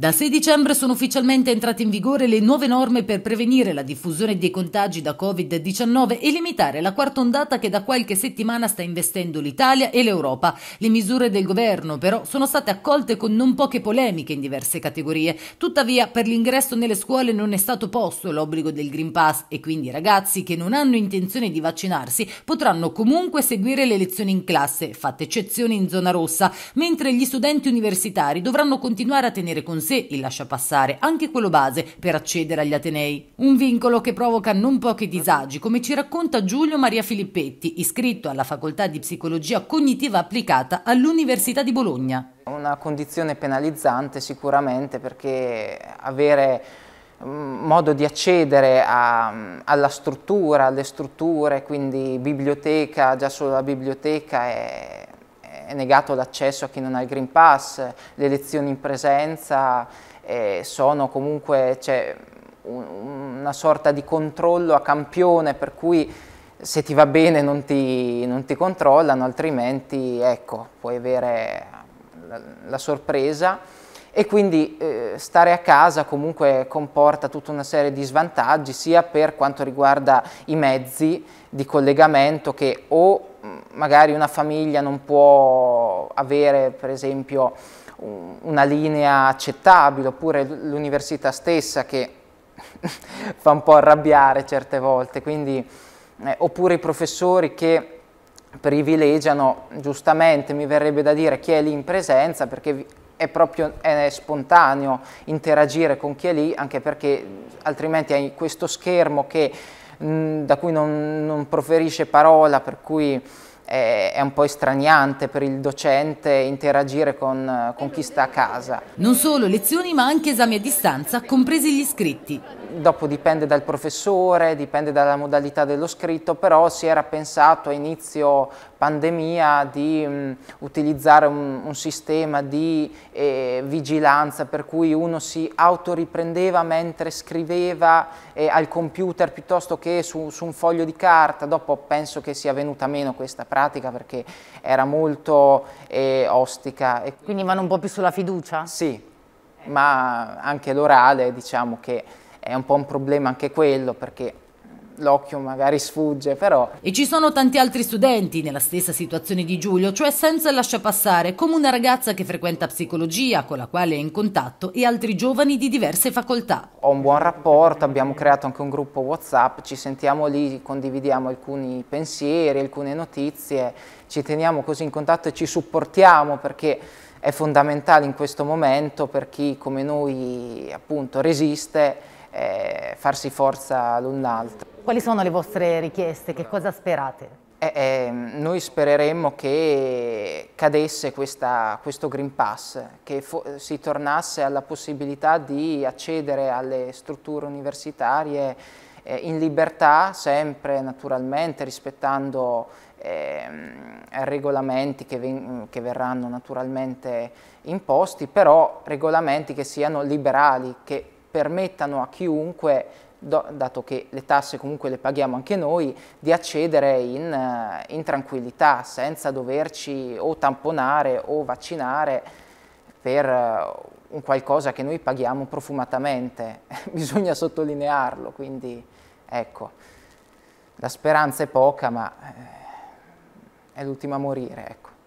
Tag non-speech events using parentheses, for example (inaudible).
Da 6 dicembre sono ufficialmente entrate in vigore le nuove norme per prevenire la diffusione dei contagi da Covid-19 e limitare la quarta ondata che da qualche settimana sta investendo l'Italia e l'Europa. Le misure del governo però sono state accolte con non poche polemiche in diverse categorie. Tuttavia per l'ingresso nelle scuole non è stato posto l'obbligo del Green Pass e quindi i ragazzi che non hanno intenzione di vaccinarsi potranno comunque seguire le lezioni in classe, fatte eccezioni in zona rossa, mentre gli studenti universitari dovranno continuare a tenere consiglio sé il lasciapassare, anche quello base, per accedere agli Atenei. Un vincolo che provoca non pochi disagi, come ci racconta Giulio Maria Filippetti, iscritto alla facoltà di psicologia cognitiva applicata all'Università di Bologna. Una condizione penalizzante sicuramente perché avere mm, modo di accedere a, alla struttura, alle strutture, quindi biblioteca, già solo la biblioteca è è negato l'accesso a chi non ha il Green Pass, le lezioni in presenza eh, sono comunque, c'è cioè, un, una sorta di controllo a campione per cui se ti va bene non ti, non ti controllano, altrimenti ecco, puoi avere la, la sorpresa e quindi eh, stare a casa comunque comporta tutta una serie di svantaggi sia per quanto riguarda i mezzi di collegamento che o mm, magari una famiglia non può avere per esempio una linea accettabile oppure l'università stessa che (laughs) fa un po' arrabbiare certe volte, quindi, eh, oppure i professori che privilegiano, giustamente mi verrebbe da dire, chi è lì in presenza perché è proprio è spontaneo interagire con chi è lì, anche perché altrimenti hai questo schermo che, mh, mm, da cui non, non proferisce parola, per cui è, un po' estraniante per il docente interagire con, con chi sta a casa. Non solo lezioni ma anche esami a distanza, compresi gli scritti. Dopo dipende dal professore, dipende dalla modalità dello scritto, però si era pensato a inizio pandemia di mh, utilizzare un, un, sistema di eh, vigilanza per cui uno si autoriprendeva mentre scriveva eh, al computer piuttosto che su, su un foglio di carta. Dopo penso che sia venuta meno questa pratica pratica perché era molto eh, ostica. Quindi vanno un po' più sulla fiducia? Sì, ma anche l'orale diciamo che è un po' un problema anche quello perché l'occhio magari sfugge, però... E ci sono tanti altri studenti nella stessa situazione di Giulio, cioè senza lasciapassare, come una ragazza che frequenta psicologia, con la quale è in contatto, e altri giovani di diverse facoltà. Ho un buon rapporto, abbiamo creato anche un gruppo WhatsApp, ci sentiamo lì, condividiamo alcuni pensieri, alcune notizie, ci teniamo così in contatto e ci supportiamo perché è fondamentale in questo momento per chi come noi appunto resiste eh, farsi forza l'un l'altro. Quali sono le vostre richieste? Che cosa sperate? Eh, eh, noi spereremmo che cadesse questa, questo Green Pass, che si tornasse alla possibilità di accedere alle strutture universitarie eh, in libertà, sempre naturalmente rispettando ehm, regolamenti che, ven che, verranno naturalmente imposti, però regolamenti che siano liberali, che permettano a chiunque dato che le tasse comunque le paghiamo anche noi, di accedere in, eh, in tranquillità senza doverci o tamponare o vaccinare per eh, un qualcosa che noi paghiamo profumatamente, (laughs) bisogna sottolinearlo, quindi ecco, la speranza è poca ma eh, è l'ultima a morire. Ecco.